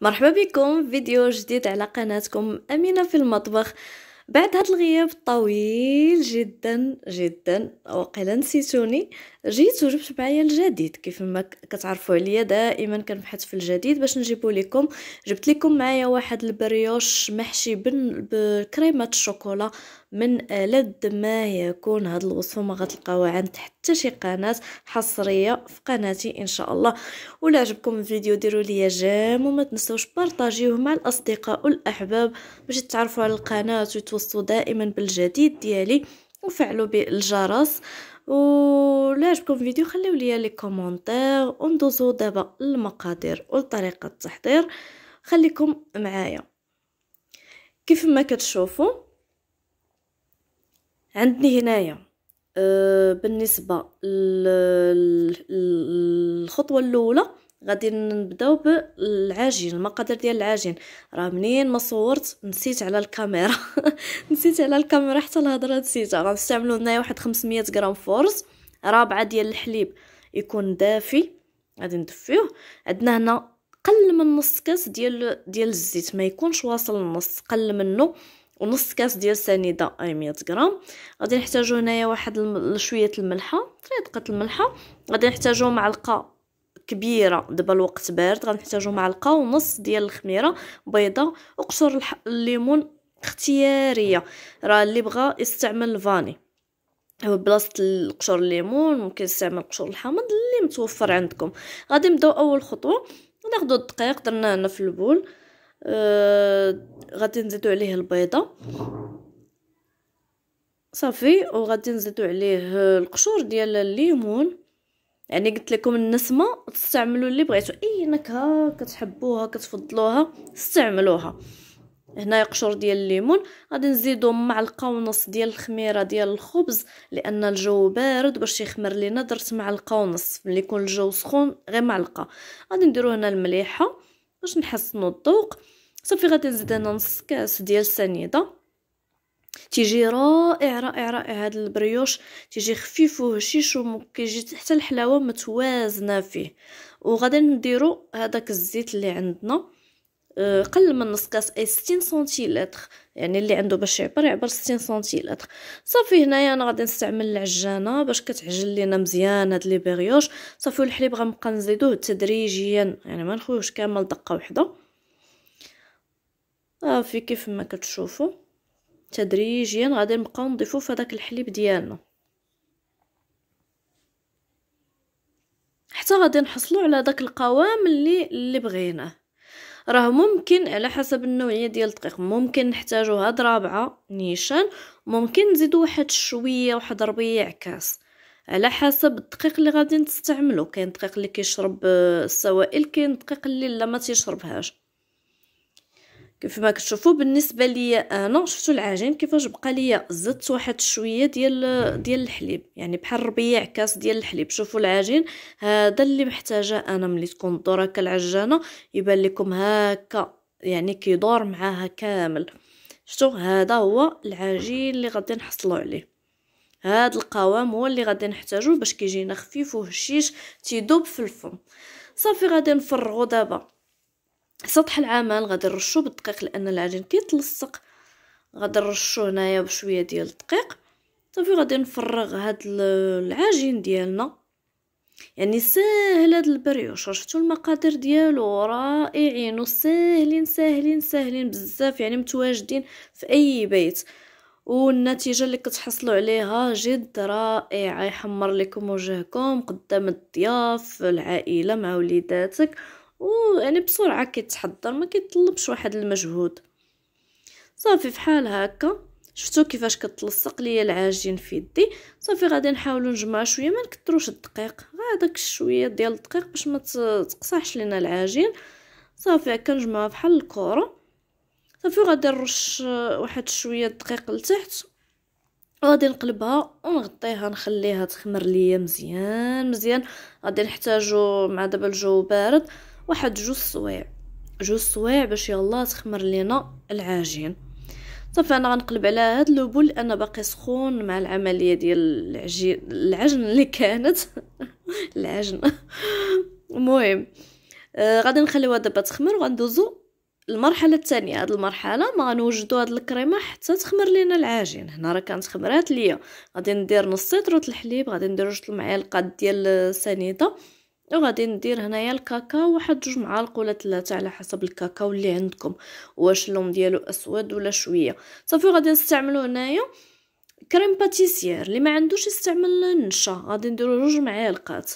مرحبا بكم في فيديو جديد على قناتكم امينه في المطبخ بعد هذا الغياب الطويل جدا جدا وقيلا نسيتوني جيت وجبت معايا الجديد كيف ما كتعرفوا عليا دائما كنبحث في الجديد باش نجيبو لكم جبت لكم معايا واحد البريوش محشي بالكريمه الشوكولا من ألد ما يكون هاد الوصفة ما غتلقاوها عند حتى شي قناة حصرية في قناتي إن شاء الله ولا عجبكم الفيديو ديروا لي جام وما تنسوش بارطاجيوه مع الأصدقاء والأحباب باش تعرفوا على القناة وتوصلوا دائما بالجديد ديالي وفعلوا بالجرس ولا عجبكم الفيديو خليو ليا لي كومونتير وندوزو دابا للمقادير وطريقة التحضير خليكم معايا كيف ما كتشوفوا عندني هنايا آه، بالنسبه للخطوه الاولى غادي نبداو بالعجين المقادير ديال العجين راه منين ما صورت نسيت على الكاميرا نسيت على الكاميرا حتى الهضره نسيتها غنستعملو هنايا واحد 500 غرام فرز رابعه ديال الحليب يكون دافي غادي ندفيوه عندنا هنا قل من نص كاس ديال ديال الزيت ما يكونش واصل النص قل منه ونص كاس ديال سنيده اي 100 غرام غادي نحتاجو هنايا واحد شويه الملحه طريقه الملحه غادي نحتاجو معلقه كبيره دابا الوقت بارد غنحتاجو معلقه ونص ديال الخميره بيضه وقشور الليمون اختياريه راه اللي بغى يستعمل الفاني هو بلاصه القشور الليمون ممكن يستعمل قشور الحامض اللي متوفر عندكم غادي نبداو اول خطوه ناخذ الدقيق درناه هنا في البول آه، غادي نزيدو عليه البيضه صافي وغادي نزيدو عليه القشور ديال الليمون يعني قلت لكم النسمه تستعملوا اللي بغيتو اي نكهه كتحبوها كتفضلوها استعملوها هنايا قشور ديال الليمون غادي نزيدو معلقه ونص ديال الخميره ديال الخبز لان الجو بارد باش يخمر لينا درت معلقه ونص ملي يكون الجو سخون غير معلقه غادي نديرو هنا المليحه باش نحسنوا الذوق صافي غادي نزيد انا نص كاس ديال السنيده تيجي رائع رائع رائع هذا البريوش تيجي خفيف وهشيش وكيجي حتى الحلاوه متوازنه فيه وغادي نديرو هذاك الزيت اللي عندنا قل من نص كاس اي 60 سنتيلتر يعني اللي عنده باش يعبر يعبر 60 سنتيلتر صافي هنايا انا غادي نستعمل العجانه باش كتعجن لينا مزيان هاد لي بيريوش صافي الحليب غنبقى نزيدوه تدريجيا يعني ما نخويوش كامل دقه واحده صافي كيف ما كتشوفوا تدريجيا غادي نبقاو نضيفوا في هذاك الحليب ديالنا حتى غادي نحصلوا على داك القوام اللي اللي بغيناه راه ممكن على حسب النوعيه ديال الدقيق ممكن نحتاجو هاد رابعه نيشان ممكن نزيدو واحد شويه واحد ربيع كاس على حسب الدقيق اللي غادي نستعملو كاين دقيق اللي كيشرب آه، السوائل كاين دقيق اللي لا ما تيشربهاش كيفما كتشوفوا بالنسبه ليا انا شفتوا العجين كيفاش بقى ليا زدت واحد شويه ديال ديال الحليب يعني بحال ربيع كاس ديال الحليب شوفوا العجين هذا اللي محتاجه انا ملي تكون الذره العجانه يبان لكم هكا يعني كيدور معاها كامل شفتوا هذا هو العجين اللي غادي نحصلوا عليه هذا القوام هو اللي غادي نحتاجوه باش كيجينا خفيف وهشيش تيذوب في الفم صافي غادي نفرغو دابا سطح العمل غادي نرشو بالدقيق لان العجين كيتلصق غادي نرشو هنايا بشويه ديال الدقيق صافي غادي نفرغ هاد العجين ديالنا يعني ساهل هاد البريوش شفتوا المقادير ديالو رائعين وساهلين ساهلين ساهلين بزاف يعني متواجدين في اي بيت والنتيجه اللي كتحصلوا عليها جد رائعه يحمر لكم وجهكم قدام الضياف العائله مع وليداتك وانا بسرعه كيتحضر ما كيطلبش واحد المجهود صافي فحال هكا شفتو كيفاش كتلصق ليا العجين في يدي صافي غادي نحاولوا نجمع شويه ما نكثروش الدقيق غادك شويه ديال الدقيق باش ما تقصحش لينا العجين صافي هكا بحال الكره صافي غادي نرش واحد شويه الدقيق لتحت غادي نقلبها ونغطيها نخليها تخمر ليا مزيان مزيان غادي نحتاجو مع دابا الجو بارد واحد جوج سوايع جوج سوايع باش يلا تخمر لينا العجين صافي انا غنقلب على هاد لوبول انا باقي سخون مع العمليه ديال العجين العجن اللي كانت العجن المهم آه غادي نخليوها دابا تخمر وغندوزو المرحله الثانيه هاد المرحله ما غنوجدوا هاد الكريمه حتى تخمر لينا العجين هنا راه كانت خمرات ليا غادي ندير نص سيترو الحليب غادي ندير جوج المعالق ديال سنيده وغادي ندير هنايا الكاكاو واحد جوج معالق ولا ثلاثه على حسب الكاكاو اللي عندكم واش اللون ديالو اسود ولا شويه صافي غادي نستعملو هنايا كريم باتيسيير اللي ما عندوش يستعمل النشا غادي نديرو جوج معالقات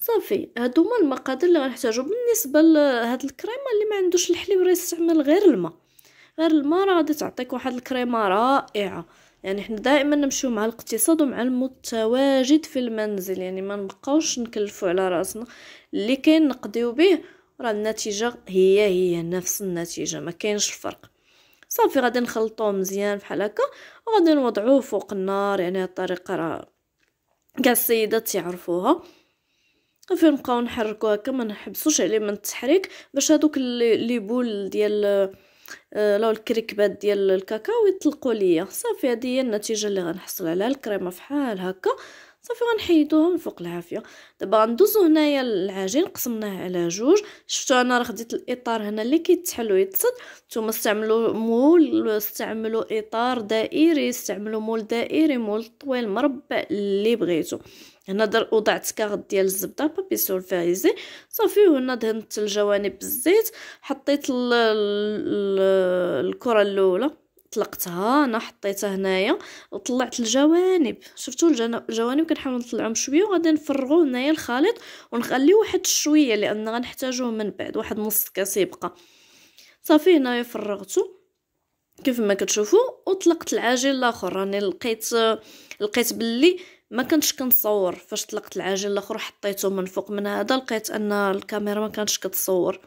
صافي هادو هما المقادير اللي غنحتاجو بالنسبه لهاد الكريمه اللي ما عندوش الحليب راه يستعمل غير الماء غير الماء راه غادي تعطيك واحد الكريمه رائعه يعني حنا دائما نمشيو مع الاقتصاد ومع المتواجد في المنزل يعني ما نبقاوش نكلفوا على راسنا اللي كاين نقضيو به راه النتيجه هي هي نفس النتيجه ما كاينش الفرق صافي غادي نخلطوه مزيان بحال هكا وغادي نوضعوه فوق النار يعني هاد الطريقه راه كاع السيدات يعرفوها صافي نبقاو نحركو هكا ما نحبسوش عليه من التحريك باش هادوك لي بول ديال آه، لو الكريكبات ديال الكاكاو يطلقوا ليا صافي هذه هي النتيجه اللي غنحصل عليها الكريمه فحال هكا صافي غنحيدوهم فوق العافيه دابا غندوزو هنايا العجين قسمناه على جوج شفتو انا راه خديت الاطار هنا اللي كيتحل ويتصد نتوما استعملوا مول استعملوا اطار دائري استعملوا مول دائري مول طويل مربع اللي بغيتو هنا در وضعت كاغط ديال الزبده بابي سولفايزي صافي وهنا دهنت الجوانب بالزيت حطيت الكره الاولى طلقتها انا حطيتها هنايا وطلعت الجوانب شفتوا الجوانب كنحاول نطلعهم شويه وغادي نفرغوا هنايا الخليط ونخليه واحد شويه لان غنحتاجوه من بعد واحد نص كاس يبقى صافي هنايا فرغته كيف ما كتشوفوا وطلقت العجين الاخر راني لقيت لقيت باللي ما كنتش كنصور فاش طلقت العجين الاخر حطيته من فوق من هذا لقيت ان الكاميرا ما كانتش كتصور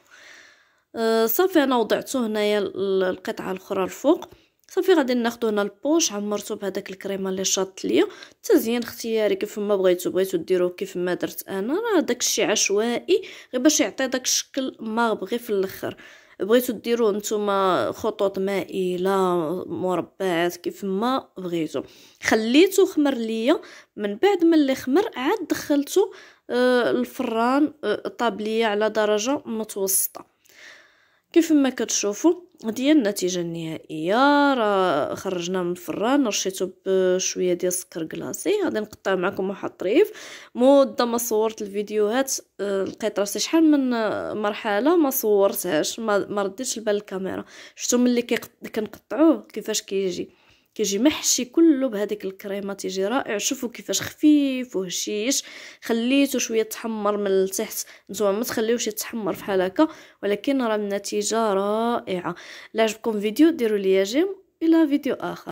أه، صافي انا وضعته هنايا القطعه الاخرى الفوق صافي غادي ناخذ هنا البوش عمرتو بهذاك الكريمه اللي شاطت ليا تزيين اختياري كيف ما بغيتو بغيتو ديروه كيف ما درت انا راه داكشي عشوائي غير باش يعطي داك الشكل مغبغي في الاخر بغيتو ديروه نتوما خطوط مائله مربعات كيف ما بغيتو خليته خمر ليا من بعد ما اللي خمر عاد دخلته آه، الفران آه، طاب ليا على درجه متوسطه كيف ما كتشوفوا هذه هي النتيجه النهائيه راه خرجنا من الفران رشيتو بشويه ديال السكر كلاصي غادي نقطع معكم واحد الطريف مده ما صورت الفيديوهات آه، لقيت راسي شحال من مرحله ما صورتهاش ما رديتش البال الكاميرا شفتو ملي كنقطعوه كيفاش كيجي كي كيجي محشي كله بهذيك الكريمه تيجي رائع شوفوا كيفاش خفيف وهشيش خليته شويه تحمر من التحت نتوما ما تخليوش يتحمر فحال هكا ولكن راه النتيجه رائعه لا عجبكم فيديو ديروا لي جيم الى فيديو اخر